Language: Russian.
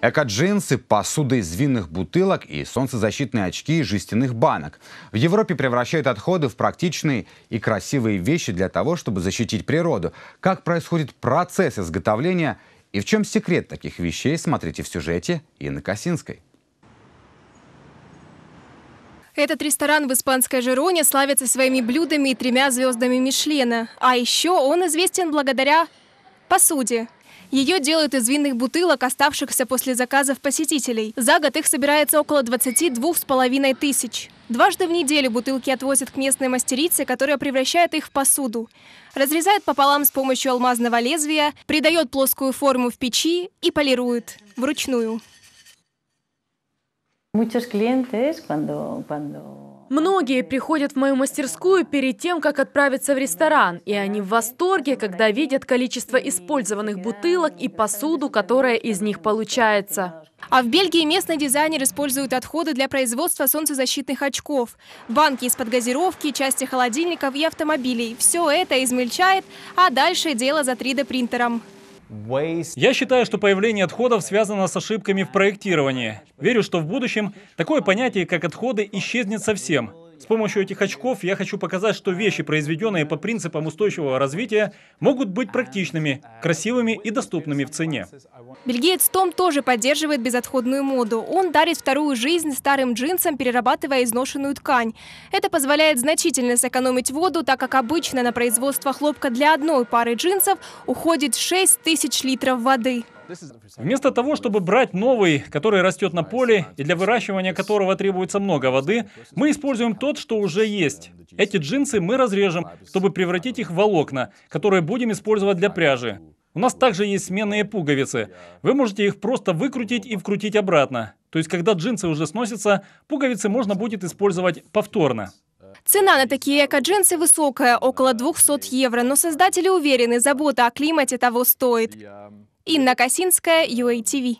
Эко-джинсы, посуда из винных бутылок и солнцезащитные очки из жестяных банок. В Европе превращают отходы в практичные и красивые вещи для того, чтобы защитить природу. Как происходит процесс изготовления и в чем секрет таких вещей, смотрите в сюжете Инны Косинской. Этот ресторан в испанской Жироне славится своими блюдами и тремя звездами Мишлена. А еще он известен благодаря посуде. Ее делают из винных бутылок, оставшихся после заказов посетителей. За год их собирается около с половиной тысяч. Дважды в неделю бутылки отвозят к местной мастерице, которая превращает их в посуду. Разрезает пополам с помощью алмазного лезвия, придает плоскую форму в печи и полирует вручную. Muchos clientes cuando, cuando... Многие приходят в мою мастерскую перед тем, как отправиться в ресторан, и они в восторге, когда видят количество использованных бутылок и посуду, которая из них получается. А в Бельгии местный дизайнер использует отходы для производства солнцезащитных очков. Банки из-под газировки, части холодильников и автомобилей. Все это измельчает, а дальше дело за 3D-принтером. Я считаю, что появление отходов связано с ошибками в проектировании. Верю, что в будущем такое понятие, как отходы, исчезнет совсем. С помощью этих очков я хочу показать, что вещи, произведенные по принципам устойчивого развития, могут быть практичными, красивыми и доступными в цене. Бельгиец Том тоже поддерживает безотходную моду. Он дарит вторую жизнь старым джинсам, перерабатывая изношенную ткань. Это позволяет значительно сэкономить воду, так как обычно на производство хлопка для одной пары джинсов уходит 6 тысяч литров воды. Вместо того, чтобы брать новый, который растет на поле и для выращивания которого требуется много воды, мы используем тот, что уже есть. Эти джинсы мы разрежем, чтобы превратить их в волокна, которые будем использовать для пряжи. У нас также есть сменные пуговицы. Вы можете их просто выкрутить и вкрутить обратно. То есть, когда джинсы уже сносятся, пуговицы можно будет использовать повторно. Цена на такие эко-джинсы высокая, около 200 евро, но создатели уверены, забота о климате того стоит. Инна Косинская, UATV.